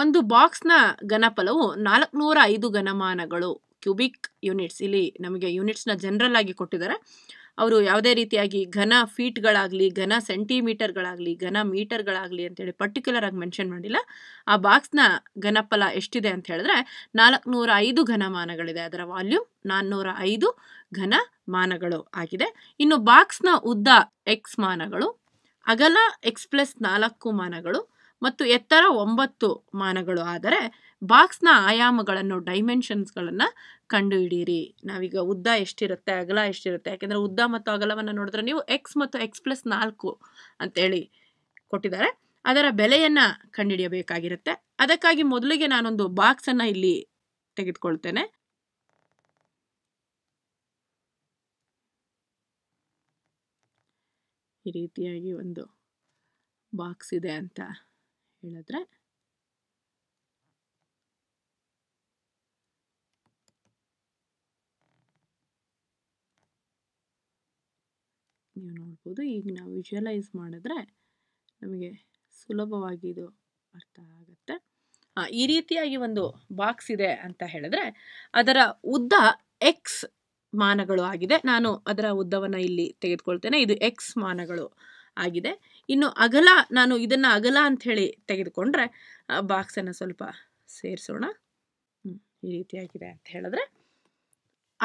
ಒಂದು ಬಾಕ್ಸ್ನ ಘನಫಲವು ನಾಲ್ಕುನೂರ ಐದು ಘನಮಾನಗಳು ಕ್ಯೂಬಿಕ್ ಯೂನಿಟ್ಸ್ ಇಲ್ಲಿ ನಮಗೆ ಯೂನಿಟ್ಸ್ನ ಜನರಲ್ ಆಗಿ ಕೊಟ್ಟಿದ್ದಾರೆ ಅವರು ಯಾವುದೇ ರೀತಿಯಾಗಿ ಘನ ಫೀಟ್ಗಳಾಗಲಿ ಘನ ಸೆಂಟಿಮೀಟರ್ಗಳಾಗಲಿ ಘನ ಮೀಟರ್ಗಳಾಗಲಿ ಅಂತೇಳಿ ಪರ್ಟಿಕ್ಯುಲರ್ ಆಗಿ ಮೆನ್ಷನ್ ಮಾಡಿಲ್ಲ ಆ ಬಾಕ್ಸ್ನ ಘನಫಲ ಎಷ್ಟಿದೆ ಅಂತ ಹೇಳಿದ್ರೆ ನಾಲ್ಕುನೂರ ಐದು ಘನಮಾನಗಳಿದೆ ಅದರ ವಾಲ್ಯೂಮ್ ನಾನ್ನೂರ ಐದು ಘನಮಾನಗಳು ಆಗಿದೆ ಇನ್ನು ಬಾಕ್ಸ್ನ ಉದ್ದ ಎಕ್ಸ್ ಮಾನಗಳು ಅಗಲ ಎಕ್ಸ್ ಪ್ಲಸ್ ನಾಲ್ಕು ಮಾನಗಳು ಮತ್ತು ಎತ್ತರ ಒಂಬತ್ತು ಮಾನಗಳು ಆದರೆ ಬಾಕ್ಸ್ನ ಆಯಾಮಗಳನ್ನು ಡೈಮೆನ್ಷನ್ಸ್ಗಳನ್ನು ಕಂಡುಹಿಡಿಯಿರಿ ನಾವೀಗ ಉದ್ದ ಎಷ್ಟಿರುತ್ತೆ ಅಗಲ ಎಷ್ಟಿರುತ್ತೆ ಯಾಕೆಂದರೆ ಉದ್ದ ಮತ್ತು ಅಗಲವನ್ನು ನೋಡಿದ್ರೆ ನೀವು ಎಕ್ಸ್ ಮತ್ತು ಎಕ್ಸ್ ಪ್ಲಸ್ ನಾಲ್ಕು ಅಂತೇಳಿ ಕೊಟ್ಟಿದ್ದಾರೆ ಅದರ ಬೆಲೆಯನ್ನು ಕಂಡುಹಿಡಿಯಬೇಕಾಗಿರುತ್ತೆ ಅದಕ್ಕಾಗಿ ಮೊದಲಿಗೆ ನಾನೊಂದು ಬಾಕ್ಸನ್ನು ಇಲ್ಲಿ ತೆಗೆದುಕೊಳ್ತೇನೆ ಈ ರೀತಿಯಾಗಿ ಒಂದು ಬಾಕ್ಸ್ ಇದೆ ಅಂತ ಹೇಳಿದ್ರೆ ನೀವು ನೋಡ್ಬೋದು ಈಗ ನಾವು ವಿಜುವಲೈಸ್ ಮಾಡಿದ್ರೆ ನಮಗೆ ಸುಲಭವಾಗಿ ಇದು ಅರ್ಥ ಆಗುತ್ತೆ ಈ ರೀತಿಯಾಗಿ ಒಂದು ಬಾಕ್ಸ್ ಇದೆ ಅಂತ ಹೇಳಿದ್ರೆ ಅದರ ಉದ್ದ ಎಕ್ಸ್ ಮಾನಗಳು ಆಗಿದೆ ನಾನು ಅದರ ಉದ್ದವನ್ನು ಇಲ್ಲಿ ತೆಗೆದುಕೊಳ್ತೇನೆ ಇದು ಎಕ್ಸ್ ಮಾನಗಳು ಆಗಿದೆ ಇನ್ನು ಅಗಲ ನಾನು ಇದನ್ನು ಅಗಲ ಅಂಥೇಳಿ ತೆಗೆದುಕೊಂಡ್ರೆ ಬಾಕ್ಸನ್ನು ಸ್ವಲ್ಪ ಸೇರಿಸೋಣ ಈ ರೀತಿಯಾಗಿದೆ ಅಂತ ಹೇಳಿದ್ರೆ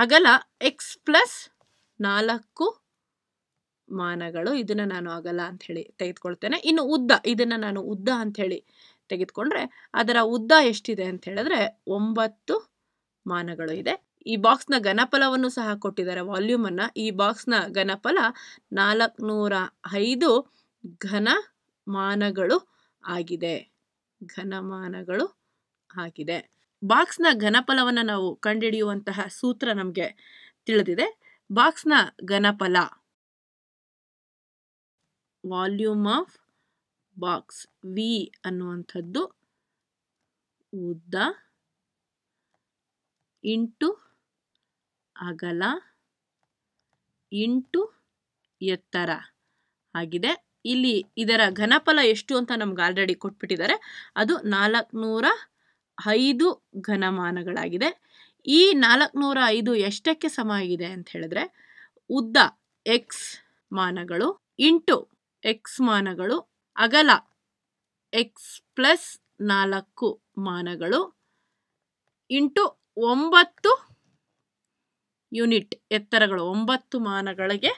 ಅಗಲ ಎಕ್ಸ್ ಪ್ಲಸ್ ನಾಲ್ಕು ಮಾನಗಳು ಇದನ್ನು ನಾನು ಅಗಲ ಅಂತ ಹೇಳಿ ತೆಗೆದುಕೊಳ್ತೇನೆ ಇನ್ನು ಉದ್ದ ಇದನ್ನು ನಾನು ಉದ್ದ ಅಂತ ಹೇಳಿ ತೆಗೆದುಕೊಂಡ್ರೆ ಅದರ ಉದ್ದ ಎಷ್ಟಿದೆ ಅಂತ ಹೇಳಿದ್ರೆ ಒಂಬತ್ತು ಮಾನಗಳು ಇದೆ ಈ ಬಾಕ್ಸ್ನ ಘನಫಲವನ್ನು ಸಹ ಕೊಟ್ಟಿದ್ದಾರೆ ವಾಲ್ಯೂಮನ್ನು ಈ ಬಾಕ್ಸ್ನ ಘನಫಲ ನಾಲ್ಕುನೂರ ಐದು ಘನಮಾನಗಳು ಆಗಿದೆ ಘನಮಾನಗಳು ಆಗಿದೆ ಬಾಕ್ಸ್ನ ಘನಫಲವನ್ನು ನಾವು ಕಂಡಿಡಿಯುವಂತಹ ಸೂತ್ರ ನಮಗೆ ತಿಳಿದಿದೆ ಬಾಕ್ಸ್ನ ಘನಫಲ ವಾಲ್ಯೂಮ್ ಆಫ್ ಬಾಕ್ಸ್ ವಿ ಅನ್ನುವಂಥದ್ದು ಉದ್ದ ಇಂಟು ಅಗಲ ಇಂಟು ಎತ್ತರ ಆಗಿದೆ ಇಲ್ಲಿ ಇದರ ಘನಫಲ ಎಷ್ಟು ಅಂತ ನಮ್ಗೆ ಆಲ್ರೆಡಿ ಕೊಟ್ಬಿಟ್ಟಿದ್ದಾರೆ ಅದು ನಾಲ್ಕುನೂರ ಐದು ಘನಮಾನಗಳಾಗಿದೆ ಈ ನಾಲ್ಕುನೂರ ಐದು ಎಷ್ಟಕ್ಕೆ ಸಮ ಆಗಿದೆ ಅಂತ ಹೇಳಿದ್ರೆ ಉದ್ದ ಎಕ್ಸ್ ಮಾನಗಳು ಇಂಟು ಎಕ್ಸ್ ಮಾನಗಳು ಅಗಲ ಎಕ್ಸ್ ಪ್ಲಸ್ ನಾಲ್ಕು ಮಾನಗಳು ಇಂಟು ಒಂಬತ್ತು ಯೂನಿಟ್ ಎತ್ತರಗಳು ಒಂಬತ್ತು ಮಾನಗಳಿಗೆ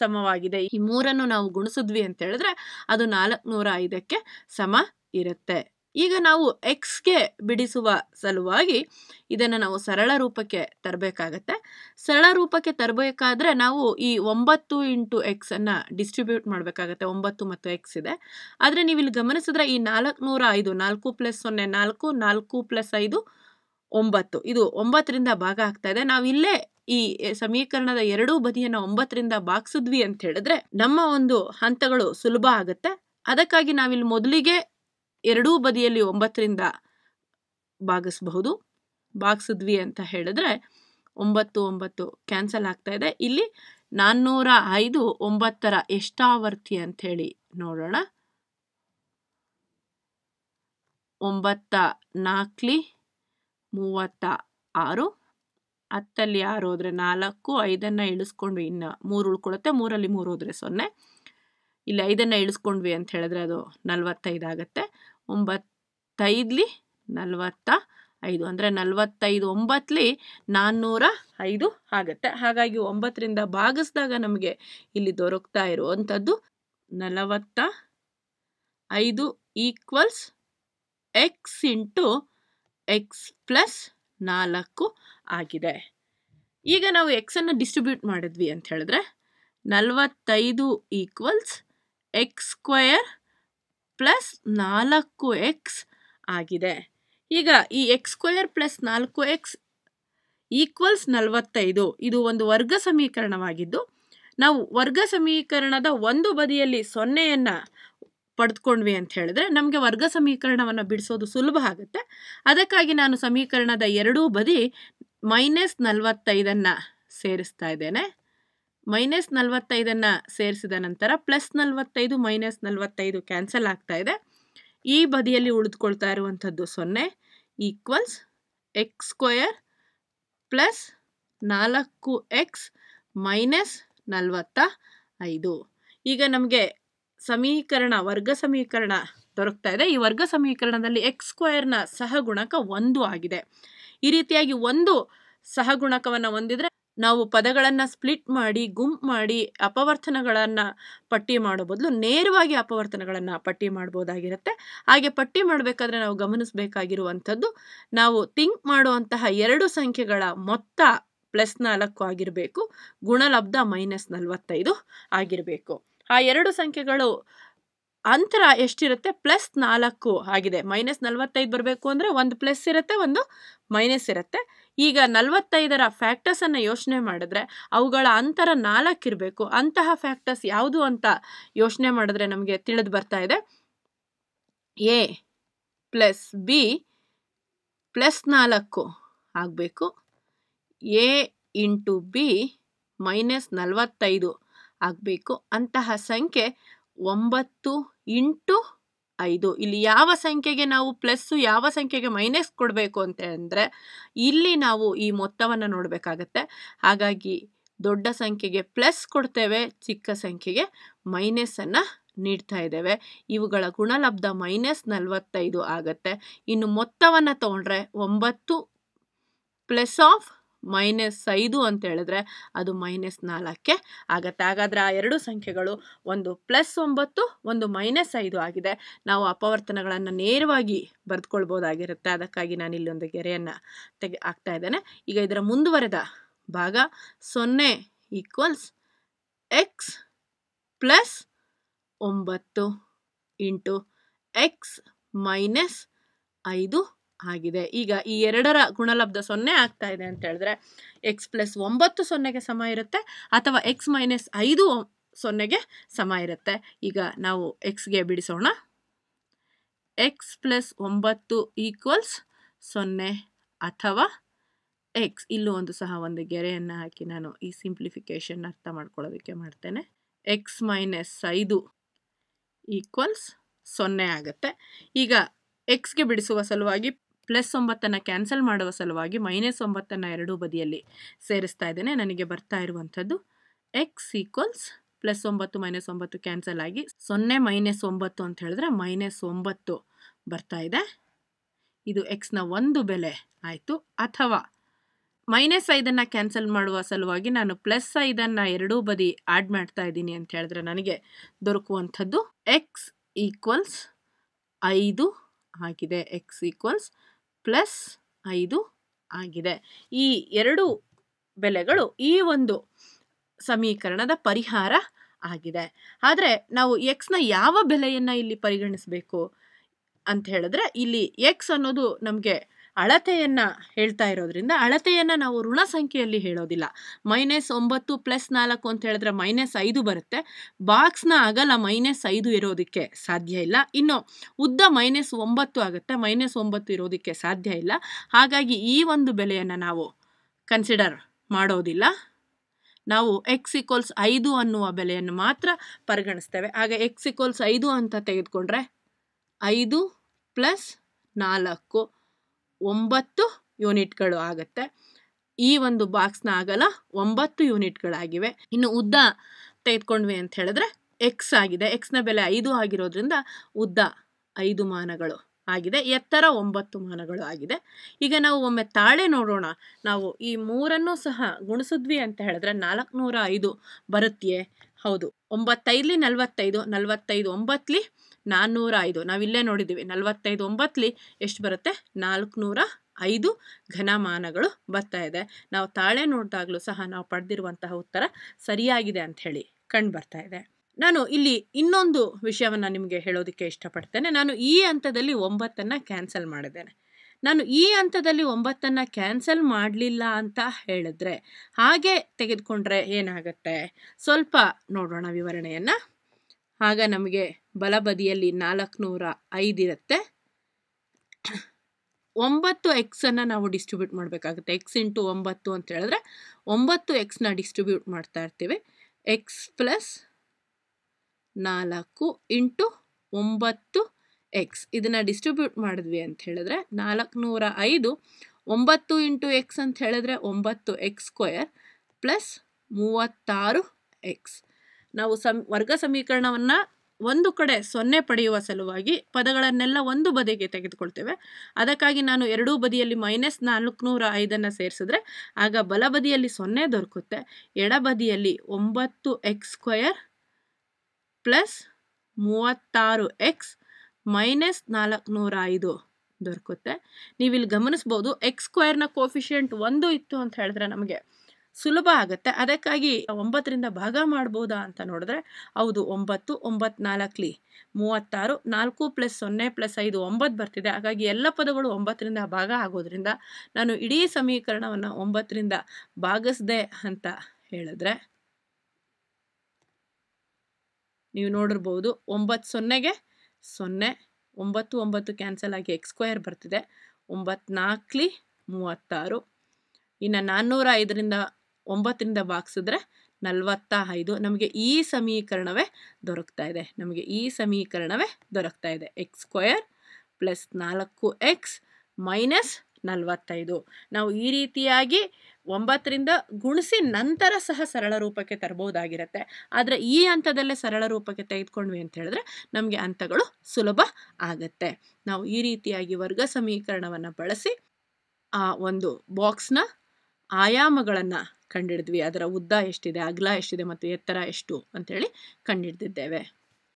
ಸಮವಾಗಿದೆ ಈ ಮೂರನ್ನು ನಾವು ಗುಣಿಸಿದ್ವಿ ಅಂತ ಹೇಳಿದ್ರೆ ಅದು ನಾಲ್ಕುನೂರ ಐದಕ್ಕೆ ಸಮ ಇರುತ್ತೆ ಈಗ ನಾವು ಎಕ್ಸ್ಗೆ ಬಿಡಿಸುವ ಸಲುವಾಗಿ ಇದನ್ನು ನಾವು ಸರಳ ರೂಪಕ್ಕೆ ತರಬೇಕಾಗತ್ತೆ ಸರಳ ರೂಪಕ್ಕೆ ತರಬೇಕಾದ್ರೆ ನಾವು ಈ ಒಂಬತ್ತು ಇಂಟು ಎಕ್ಸನ್ನು ಡಿಸ್ಟ್ರಿಬ್ಯೂಟ್ ಮಾಡಬೇಕಾಗತ್ತೆ ಒಂಬತ್ತು ಮತ್ತು ಎಕ್ಸ್ ಇದೆ ಆದರೆ ನೀವು ಇಲ್ಲಿ ಗಮನಿಸಿದ್ರೆ ಈ ನಾಲ್ಕುನೂರ ಐದು ನಾಲ್ಕು ಪ್ಲಸ್ ಸೊನ್ನೆ ನಾಲ್ಕು ನಾಲ್ಕು ಪ್ಲಸ್ ಐದು ಒಂಬತ್ತು ಇದು ಒಂಬತ್ತರಿಂದ ಭಾಗ ಆಗ್ತಾ ಇದೆ ನಾವು ಇಲ್ಲೇ ಈ ಸಮೀಕರಣದ ಎರಡೂ ಬದಿಯನ್ನು ಒಂಬತ್ತರಿಂದ ಬಾಕ್ಸಿದ್ವಿ ಅಂತ ಹೇಳಿದ್ರೆ ನಮ್ಮ ಒಂದು ಹಂತಗಳು ಸುಲಭ ಆಗುತ್ತೆ ಅದಕ್ಕಾಗಿ ನಾವಿಲ್ಲಿ ಮೊದಲಿಗೆ ಎರಡೂ ಬದಿಯಲ್ಲಿ ಒಂಬತ್ತರಿಂದ ಭಾಗಿಸಬಹುದು ಬಾಗ್ಸಿದ್ವಿ ಅಂತ ಹೇಳಿದ್ರೆ ಒಂಬತ್ತು ಒಂಬತ್ತು ಕ್ಯಾನ್ಸಲ್ ಆಗ್ತಾ ಇದೆ ಇಲ್ಲಿ ನಾನ್ನೂರ ಐದು ಒಂಬತ್ತರ ಎಷ್ಟಾವರ್ತಿ ಅಂತ ಹೇಳಿ ನೋಡೋಣ ಒಂಬತ್ತ ನಾಲ್ಕಲಿ ಮೂವತ್ತ ಆರು ಹತ್ತಲ್ಲಿ ಆರು ಹೋದರೆ ನಾಲ್ಕು ಐದನ್ನು ಇಳಿಸ್ಕೊಂಡ್ವಿ ಇನ್ನು ಮೂರು ಉಳ್ಕೊಳುತ್ತೆ ಮೂರಲ್ಲಿ ಮೂರು ಹೋದರೆ ಸೊನ್ನೆ ಇಲ್ಲಿ ಐದನ್ನು ಇಳಿಸ್ಕೊಂಡ್ವಿ ಅಂತ ಹೇಳಿದ್ರೆ ಅದು ನಲವತ್ತೈದು ಆಗುತ್ತೆ ಒಂಬತ್ತೈದ್ಲಿ ನಲವತ್ತ ಐದು ಅಂದರೆ ನಲ್ವತ್ತೈದು ಒಂಬತ್ತಲಿ ನಾನ್ನೂರ ಐದು ಆಗತ್ತೆ ಹಾಗಾಗಿ ಒಂಬತ್ತರಿಂದ ಭಾಗಿಸಿದಾಗ ನಮಗೆ ಇಲ್ಲಿ ದೊರಕ್ತಾ ಇರುವಂಥದ್ದು ನಲವತ್ತ ಐದು equals x into x plus ನಾಲ್ಕು ಆಗಿದೆ ಈಗ ನಾವು ಎಕ್ಸನ್ನು ಡಿಸ್ಟ್ರಿಬ್ಯೂಟ್ ಮಾಡಿದ್ವಿ ಅಂತ ಹೇಳಿದ್ರೆ ನಲವತ್ತೈದು ಈಕ್ವಲ್ಸ್ ಎಕ್ಸ್ ಸ್ಕ್ವಯರ್ ಪ್ಲಸ್ ನಾಲ್ಕು ಎಕ್ಸ್ ಆಗಿದೆ ಈಗ ಈ ಎಕ್ಸ್ ಸ್ಕ್ವಯರ್ ಪ್ಲಸ್ ನಾಲ್ಕು ಎಕ್ಸ್ ಈಕ್ವಲ್ಸ್ ನಲವತ್ತೈದು ಇದು ಒಂದು ವರ್ಗ ಸಮೀಕರಣವಾಗಿದ್ದು ನಾವು ವರ್ಗ ಸಮೀಕರಣದ ಒಂದು ಬದಿಯಲ್ಲಿ ಸೊನ್ನೆಯನ್ನು ಪಡೆದುಕೊಂಡ್ವಿ ಅಂತ ಹೇಳಿದ್ರೆ ನಮಗೆ ವರ್ಗ ಸಮೀಕರಣವನ್ನು ಬಿಡಿಸೋದು ಸುಲಭ ಆಗುತ್ತೆ ಅದಕ್ಕಾಗಿ ನಾನು ಸಮೀಕರಣದ ಎರಡೂ ಬದಿ ಮೈನಸ್ ನಲವತ್ತೈದನ್ನು ಸೇರಿಸ್ತಾ ಇದ್ದೇನೆ ಮೈನಸ್ ನಲವತ್ತೈದನ್ನು ಸೇರಿಸಿದ ನಂತರ ಪ್ಲಸ್ ನಲವತ್ತೈದು ಮೈನಸ್ ನಲವತ್ತೈದು ಕ್ಯಾನ್ಸಲ್ ಆಗ್ತಾ ಇದೆ ಈ ಬದಿಯಲ್ಲಿ ಉಳಿದುಕೊಳ್ತಾ ಇರುವಂಥದ್ದು ಸೊನ್ನೆ ಈಕ್ವಲ್ಸ್ ಎಕ್ಸ್ ಸ್ಕ್ವಯರ್ ಪ್ಲಸ್ ನಾಲ್ಕು ಎಕ್ಸ್ ಮೈನಸ್ ನಲವತ್ತ ಐದು ಈಗ ನಮಗೆ ಸಮೀಕರಣ ವರ್ಗ ಸಮೀಕರಣ ದೊರಕ್ತಾ ಇದೆ ಈ ವರ್ಗ ಸಮೀಕರಣದಲ್ಲಿ ಎಕ್ಸ್ ಸ್ಕ್ವಯರ್ನ ಸಹಗುಣಕ ಒಂದು ಆಗಿದೆ ಈ ರೀತಿಯಾಗಿ ಒಂದು ಸಹಗುಣಕವನ್ನು ಹೊಂದಿದ್ರೆ ನಾವು ಪದಗಳನ್ನು ಸ್ಪ್ಲಿಟ್ ಮಾಡಿ ಗುಂಪ್ ಮಾಡಿ ಅಪವರ್ತನಗಳನ್ನು ಪಟ್ಟಿ ಮಾಡೋ ಬದಲು ನೇರವಾಗಿ ಅಪವರ್ತನಗಳನ್ನು ಪಟ್ಟಿ ಮಾಡಬಹುದಾಗಿರುತ್ತೆ ಹಾಗೆ ಪಟ್ಟಿ ಮಾಡಬೇಕಾದ್ರೆ ನಾವು ಗಮನಿಸಬೇಕಾಗಿರುವಂಥದ್ದು ನಾವು ಥಿಂಕ್ ಮಾಡುವಂತಹ ಎರಡು ಸಂಖ್ಯೆಗಳ ಮೊತ್ತ ಪ್ಲಸ್ ನಾಲ್ಕು ಆಗಿರಬೇಕು ಗುಣಲಬ್ಧ ಮೈನಸ್ ನಲವತ್ತೈದು ಆಗಿರಬೇಕು ಆ ಎರಡು ಸಂಖ್ಯೆಗಳು ಅಂತರ ಎಷ್ಟಿರುತ್ತೆ ಪ್ಲಸ್ ನಾಲ್ಕು ಆಗಿದೆ ಮೈನಸ್ ನಲವತ್ತೈದು ಬರಬೇಕು ಅಂದರೆ ಒಂದು ಪ್ಲಸ್ ಇರುತ್ತೆ ಒಂದು ಮೈನಸ್ ಇರುತ್ತೆ ಈಗ ನಲವತ್ತೈದರ ಫ್ಯಾಕ್ಟರ್ಸನ್ನು ಯೋಚನೆ ಮಾಡಿದ್ರೆ ಅವುಗಳ ಅಂತರ ನಾಲ್ಕು ಇರಬೇಕು ಅಂತಹ ಫ್ಯಾಕ್ಟರ್ಸ್ ಯಾವುದು ಅಂತ ಯೋಚನೆ ಮಾಡಿದ್ರೆ ನಮಗೆ ತಿಳಿದು ಬರ್ತಾ ಇದೆ ಎ ಪ್ಲಸ್ ಬಿ ಪ್ಲಸ್ ನಾಲ್ಕು ಆಗಬೇಕು ಎ ಇಂಟು ಬಿ ಮೈನಸ್ ನಲವತ್ತೈದು ಆಗಬೇಕು ಅಂತಹ ಸಂಖ್ಯೆ ಒಂಬತ್ತು ಇಂಟು ಐದು ಇಲ್ಲಿ ಯಾವ ಸಂಖ್ಯೆಗೆ ನಾವು ಪ್ಲಸ್ಸು ಯಾವ ಸಂಖ್ಯೆಗೆ ಮೈನಸ್ ಕೊಡಬೇಕು ಅಂತ ಅಂದರೆ ಇಲ್ಲಿ ನಾವು ಈ ಮೊತ್ತವನ್ನು ನೋಡಬೇಕಾಗತ್ತೆ ಹಾಗಾಗಿ ದೊಡ್ಡ ಸಂಖ್ಯೆಗೆ ಪ್ಲಸ್ ಕೊಡ್ತೇವೆ ಚಿಕ್ಕ ಸಂಖ್ಯೆಗೆ ಮೈನಸ್ಸನ್ನು ನೀಡ್ತಾ ಇದ್ದೇವೆ ಇವುಗಳ ಗುಣಲಬ್ಧ ಮೈನಸ್ ನಲವತ್ತೈದು ಆಗುತ್ತೆ ಇನ್ನು ಮೊತ್ತವನ್ನು ತಗೊಂಡ್ರೆ ಒಂಬತ್ತು ಪ್ಲಸ್ ಆಫ್ ಮೈನಸ್ ಐದು ಅಂತ ಹೇಳಿದ್ರೆ ಅದು ಮೈನಸ್ ನಾಲ್ಕಕ್ಕೆ ಆಗತ್ತೆ ಹಾಗಾದರೆ ಆ ಎರಡು ಸಂಖ್ಯೆಗಳು ಒಂದು ಪ್ಲಸ್ ಒಂಬತ್ತು ಒಂದು ಮೈನಸ್ ಐದು ಆಗಿದೆ ನಾವು ಅಪವರ್ತನಗಳನ್ನು ನೇರವಾಗಿ ಬರೆದುಕೊಳ್ಬೋದಾಗಿರುತ್ತೆ ಅದಕ್ಕಾಗಿ ನಾನು ಒಂದು ಗೆರೆಯನ್ನು ತೆಗೆ ಹಾಕ್ತಾ ಇದ್ದೇನೆ ಈಗ ಇದರ ಮುಂದುವರೆದ ಭಾಗ ಸೊನ್ನೆ ಈಕ್ವಲ್ಸ್ ಎಕ್ಸ್ ಪ್ಲಸ್ ಒಂಬತ್ತು ಇಂಟು ಎಕ್ಸ್ ಮೈನಸ್ ಐದು ಆಗಿದೆ ಈಗ ಈ ಎರಡರ ಗುಣಲಬ್ಧ ಸೊನ್ನೆ ಆಗ್ತಾ ಇದೆ ಅಂತ ಹೇಳಿದ್ರೆ ಎಕ್ಸ್ ಪ್ಲಸ್ ಒಂಬತ್ತು ಸೊನ್ನೆಗೆ ಸಮ ಇರುತ್ತೆ ಅಥವಾ ಎಕ್ಸ್ ಮೈನಸ್ ಐದು ಸೊನ್ನೆಗೆ ಸಮ ಇರುತ್ತೆ ಈಗ ನಾವು ಎಕ್ಸ್ಗೆ ಬಿಡಿಸೋಣ ಎಕ್ಸ್ ಪ್ಲಸ್ ಒಂಬತ್ತು ಈಕ್ವಲ್ಸ್ ಸೊನ್ನೆ ಅಥವಾ ಎಕ್ಸ್ ಇಲ್ಲೂ ಒಂದು ಸಹ ಒಂದು ಗೆರೆಯನ್ನು ಹಾಕಿ ನಾನು ಈ ಸಿಂಪ್ಲಿಫಿಕೇಶನ್ ಅರ್ಥ ಮಾಡ್ಕೊಳ್ಳೋದಕ್ಕೆ ಮಾಡ್ತೇನೆ ಎಕ್ಸ್ ಮೈನಸ್ ಐದು ಈಕ್ವಲ್ಸ್ ಸೊನ್ನೆ ಆಗುತ್ತೆ ಈಗ ಎಕ್ಸ್ಗೆ ಬಿಡಿಸುವ ಸಲುವಾಗಿ ಪ್ಲಸ್ ಒಂಬತ್ತನ್ನು ಕ್ಯಾನ್ಸಲ್ ಮಾಡುವ ಸಲುವಾಗಿ ಮೈನಸ್ ಒಂಬತ್ತನ್ನು ಎರಡೂ ಬದಿಯಲ್ಲಿ ಸೇರಿಸ್ತಾ ಇದ್ದೇನೆ ನನಗೆ ಬರ್ತಾ ಇರುವಂಥದ್ದು ಎಕ್ಸ್ ಈಕ್ವಲ್ಸ್ ಪ್ಲಸ್ ಒಂಬತ್ತು ಮೈನಸ್ ಒಂಬತ್ತು ಕ್ಯಾನ್ಸಲ್ ಆಗಿ ಸೊನ್ನೆ ಮೈನಸ್ ಒಂಬತ್ತು ಅಂತ ಹೇಳಿದ್ರೆ ಮೈನಸ್ ಒಂಬತ್ತು ಬರ್ತಾ ಇದೆ ಇದು ಎಕ್ಸ್ನ ಒಂದು ಬೆಲೆ ಆಯಿತು ಅಥವಾ ಮೈನಸ್ ಐದನ್ನು ಕ್ಯಾನ್ಸಲ್ ಮಾಡುವ ಸಲುವಾಗಿ ನಾನು ಪ್ಲಸ್ ಐದನ್ನು ಎರಡೂ ಬದಿ ಆ್ಯಡ್ ಮಾಡ್ತಾ ಇದ್ದೀನಿ ಅಂತ ಹೇಳಿದ್ರೆ ನನಗೆ ದೊರಕುವಂಥದ್ದು ಎಕ್ಸ್ ಈಕ್ವಲ್ಸ್ ಐದು ಆಗಿದೆ ಎಕ್ಸ್ ಈಕ್ವಲ್ಸ್ ಪ್ಲಸ್ ಐದು ಆಗಿದೆ ಈ ಎರಡು ಬೆಲೆಗಳು ಈ ಒಂದು ಸಮೀಕರಣದ ಪರಿಹಾರ ಆಗಿದೆ ಆದರೆ ನಾವು ಎಕ್ಸ್ನ ಯಾವ ಬೆಲೆಯನ್ನು ಇಲ್ಲಿ ಪರಿಗಣಿಸಬೇಕು ಅಂತ ಹೇಳಿದ್ರೆ ಇಲ್ಲಿ ಎಕ್ಸ್ ಅನ್ನೋದು ನಮಗೆ ಅಳತೆಯನ್ನು ಹೇಳ್ತಾ ಇರೋದ್ರಿಂದ ಅಳತೆಯನ್ನು ನಾವು ಋಣ ಸಂಖ್ಯೆಯಲ್ಲಿ ಹೇಳೋದಿಲ್ಲ ಮೈನಸ್ ಒಂಬತ್ತು ಪ್ಲಸ್ ನಾಲ್ಕು ಅಂತ ಹೇಳಿದ್ರೆ ಮೈನಸ್ ಐದು ಬರುತ್ತೆ ಬಾಕ್ಸ್ನ ಅಗಲ ಮೈನಸ್ ಐದು ಇರೋದಕ್ಕೆ ಸಾಧ್ಯ ಇಲ್ಲ ಇನ್ನು ಉದ್ದ ಮೈನಸ್ ಒಂಬತ್ತು ಆಗುತ್ತೆ ಮೈನಸ್ ಒಂಬತ್ತು ಇರೋದಕ್ಕೆ ಸಾಧ್ಯ ಇಲ್ಲ ಹಾಗಾಗಿ ಈ ಒಂದು ಬೆಲೆಯನ್ನು ನಾವು ಕನ್ಸಿಡರ್ ಮಾಡೋದಿಲ್ಲ ನಾವು ಎಕ್ಸ್ ಇಕ್ವಲ್ಸ್ ಐದು ಅನ್ನುವ ಬೆಲೆಯನ್ನು ಮಾತ್ರ ಪರಿಗಣಿಸ್ತೇವೆ ಆಗ ಎಕ್ಸ್ ಈಕ್ವಲ್ಸ್ ಐದು ಅಂತ ತೆಗೆದುಕೊಂಡ್ರೆ ಐದು ಪ್ಲಸ್ ನಾಲ್ಕು ಒಂಬತ್ತು ಯೂನಿಟ್ಗಳು ಆಗುತ್ತೆ ಈ ಒಂದು ಬಾಕ್ಸ್ನ ಆಗಲ್ಲ ಒಂಬತ್ತು ಯೂನಿಟ್ಗಳಾಗಿವೆ ಇನ್ನು ಉದ್ದ ತೆಗೆದುಕೊಂಡ್ವಿ ಅಂತ ಹೇಳಿದ್ರೆ ಎಕ್ಸ್ ಆಗಿದೆ ಎಕ್ಸ್ನ ಬೆಲೆ ಐದು ಆಗಿರೋದ್ರಿಂದ ಉದ್ದ ಐದು ಮಾನಗಳು ಆಗಿದೆ ಎತ್ತರ ಒಂಬತ್ತು ಮಾನಗಳು ಆಗಿದೆ ಈಗ ನಾವು ಒಮ್ಮೆ ತಾಳೆ ನೋಡೋಣ ನಾವು ಈ ಮೂರನ್ನು ಸಹ ಗುಣಿಸಿದ್ವಿ ಅಂತ ಹೇಳಿದ್ರೆ ನಾಲ್ಕುನೂರ ಐದು ಬರುತ್ತೆ ಹೌದು ಒಂಬತ್ತೈದಲಿ ನಲ್ವತ್ತೈದು ನಲ್ವತ್ತೈದು ಒಂಬತ್ತಲಿ ನಾನ್ನೂರ ಐದು ನಾವಿಲ್ಲೇ ನೋಡಿದ್ದೀವಿ ನಲ್ವತ್ತೈದು ಒಂಬತ್ತಲಿ ಎಷ್ಟು ಬರುತ್ತೆ ನಾಲ್ಕುನೂರ ಐದು ಘನಮಾನಗಳು ಬರ್ತಾ ಇದೆ ನಾವು ತಾಳೆ ನೋಡಿದಾಗಲೂ ಸಹ ನಾವು ಪಡೆದಿರುವಂತಹ ಉತ್ತರ ಸರಿಯಾಗಿದೆ ಅಂತ ಹೇಳಿ ಕಂಡು ಬರ್ತಾ ಇದೆ ನಾನು ಇಲ್ಲಿ ಇನ್ನೊಂದು ವಿಷಯವನ್ನು ನಿಮಗೆ ಹೇಳೋದಕ್ಕೆ ಇಷ್ಟಪಡ್ತೇನೆ ನಾನು ಈ ಹಂತದಲ್ಲಿ ಒಂಬತ್ತನ್ನು ಕ್ಯಾನ್ಸಲ್ ಮಾಡಿದ್ದೇನೆ ನಾನು ಈ ಹಂತದಲ್ಲಿ ಒಂಬತ್ತನ್ನು ಕ್ಯಾನ್ಸಲ್ ಮಾಡಲಿಲ್ಲ ಅಂತ ಹೇಳಿದ್ರೆ ಹಾಗೆ ತೆಗೆದುಕೊಂಡ್ರೆ ಏನಾಗುತ್ತೆ ಸ್ವಲ್ಪ ನೋಡೋಣ ವಿವರಣೆಯನ್ನು ಆಗ ನಮಗೆ ಬಲಬದಿಯಲ್ಲಿ ನಾಲ್ಕುನೂರ ಐದಿರುತ್ತೆ ಒಂಬತ್ತು ಎಕ್ಸನ್ನು ನಾವು ಡಿಸ್ಟ್ರಿಬ್ಯೂಟ್ ಮಾಡಬೇಕಾಗುತ್ತೆ ಎಕ್ಸ್ ಇಂಟು ಒಂಬತ್ತು ಅಂತ ಹೇಳಿದ್ರೆ ಒಂಬತ್ತು ಎಕ್ಸ್ನ ಡಿಸ್ಟ್ರಿಬ್ಯೂಟ್ ಮಾಡ್ತಾ ಇರ್ತೀವಿ ಎಕ್ಸ್ ಪ್ಲಸ್ ನಾಲ್ಕು ಇಂಟು ಒಂಬತ್ತು ಎಕ್ಸ್ ಇದನ್ನು ಡಿಸ್ಟ್ರಿಬ್ಯೂಟ್ ಮಾಡಿದ್ವಿ ಅಂತ ಹೇಳಿದ್ರೆ ನಾಲ್ಕುನೂರ ಐದು ಒಂಬತ್ತು ಇಂಟು ಎಕ್ಸ್ ಅಂತ ಹೇಳಿದ್ರೆ ಒಂಬತ್ತು ಎಕ್ಸ್ ಸ್ಕ್ವಯರ್ ಪ್ಲಸ್ ಮೂವತ್ತಾರು ಎಕ್ಸ್ ನಾವು ಸಮ್ ವರ್ಗ ಸಮೀಕರಣವನ್ನು ಒಂದು ಕಡೆ ಸೊನ್ನೆ ಪಡೆಯುವ ಸಲುವಾಗಿ ಪದಗಳನ್ನೆಲ್ಲ ಒಂದು ಬದಿಗೆ ತೆಗೆದುಕೊಳ್ತೇವೆ ಅದಕ್ಕಾಗಿ ನಾನು ಎರಡೂ ಬದಿಯಲ್ಲಿ ಮೈನಸ್ ನಾಲ್ಕುನೂರ ಐದನ್ನು ಸೇರಿಸಿದ್ರೆ ಆಗ ಬಲಬದಿಯಲ್ಲಿ ಸೊನ್ನೆ ದೊರಕುತ್ತೆ ಎಡಬದಿಯಲ್ಲಿ ಒಂಬತ್ತು ಎಕ್ಸ್ ಸ್ಕ್ವಯರ್ ಪ್ಲಸ್ ಮೂವತ್ತಾರು ಎಕ್ಸ್ ಮೈನಸ್ ನಾಲ್ಕುನೂರ ಐದು ದೊರಕುತ್ತೆ ನೀವಿಲ್ಲಿ ಗಮನಿಸ್ಬೋದು ಎಕ್ಸ್ ಸ್ಕ್ವೇರ್ನ ಕೋಫಿಷಿಯಂಟ್ ಒಂದು ಇತ್ತು ಅಂತ ಹೇಳಿದ್ರೆ ನಮಗೆ ಸುಲಭ ಆಗುತ್ತೆ ಅದಕ್ಕಾಗಿ ಒಂಬತ್ತರಿಂದ ಭಾಗ ಮಾಡ್ಬೋದಾ ಅಂತ ನೋಡಿದ್ರೆ ಹೌದು ಒಂಬತ್ತು ಒಂಬತ್ತು ನಾಲ್ಕುಲಿ ಮೂವತ್ತಾರು ನಾಲ್ಕು ಪ್ಲಸ್ ಸೊನ್ನೆ ಪ್ಲಸ್ ಐದು ಒಂಬತ್ತು ಬರ್ತಿದೆ ಹಾಗಾಗಿ ಎಲ್ಲ ಪದಗಳು ಒಂಬತ್ತರಿಂದ ಭಾಗ ಆಗೋದ್ರಿಂದ ನಾನು ಇಡೀ ಸಮೀಕರಣವನ್ನು ಒಂಬತ್ತರಿಂದ ಭಾಗಿಸ್ದೆ ಅಂತ ಹೇಳಿದ್ರೆ ನೀವು ನೋಡಿರ್ಬೋದು ಒಂಬತ್ತು ಸೊನ್ನೆಗೆ ಸೊನ್ನೆ ಒಂಬತ್ತು ಒಂಬತ್ತು ಕ್ಯಾನ್ಸಲ್ ಆಗಿ ಎಕ್ಸ್ಕ್ವಯರ್ ಬರ್ತಿದೆ ಒಂಬತ್ನಾಲ್ಕಲಿ ಮೂವತ್ತಾರು ಇನ್ನು ನಾನ್ನೂರ ಐದರಿಂದ ಒಂಬತ್ತರಿಂದ ಭಾಗಿಸಿದ್ರೆ ನಲವತ್ತ ಐದು ನಮಗೆ ಈ ಸಮೀಕರಣವೇ ದೊರಕ್ತಾ ಇದೆ ನಮಗೆ ಈ ಸಮೀಕರಣವೇ ದೊರಕ್ತಾ ಇದೆ ಎಕ್ಸ್ ಸ್ಕ್ವಯರ್ ಪ್ಲಸ್ ನಾಲ್ಕು ಎಕ್ಸ್ ಮೈನಸ್ ನಲವತ್ತೈದು ನಾವು ಈ ರೀತಿಯಾಗಿ ಒಂಬತ್ತರಿಂದ ಗುಣಿಸಿ ನಂತರ ಸಹ ಸರಳ ರೂಪಕ್ಕೆ ತರಬಹುದಾಗಿರುತ್ತೆ ಆದರೆ ಈ ಹಂತದಲ್ಲೇ ಸರಳ ರೂಪಕ್ಕೆ ತೆಗೆದುಕೊಂಡ್ವಿ ಅಂತ ಹೇಳಿದ್ರೆ ನಮಗೆ ಹಂತಗಳು ಸುಲಭ ಆಗುತ್ತೆ ನಾವು ಈ ರೀತಿಯಾಗಿ ವರ್ಗ ಸಮೀಕರಣವನ್ನು ಬಳಸಿ ಆ ಒಂದು ಬಾಕ್ಸ್ನ ಆಯಾಮಗಳನ್ನು ಕಂಡಿಡಿದ್ವಿ ಅದರ ಉದ್ದ ಎಷ್ಟಿದೆ ಅಗಲ ಎಷ್ಟಿದೆ ಮತ್ತು ಎತ್ತರ ಎಷ್ಟು ಅಂಥೇಳಿ ಕಂಡಿಡ್ದಿದ್ದೇವೆ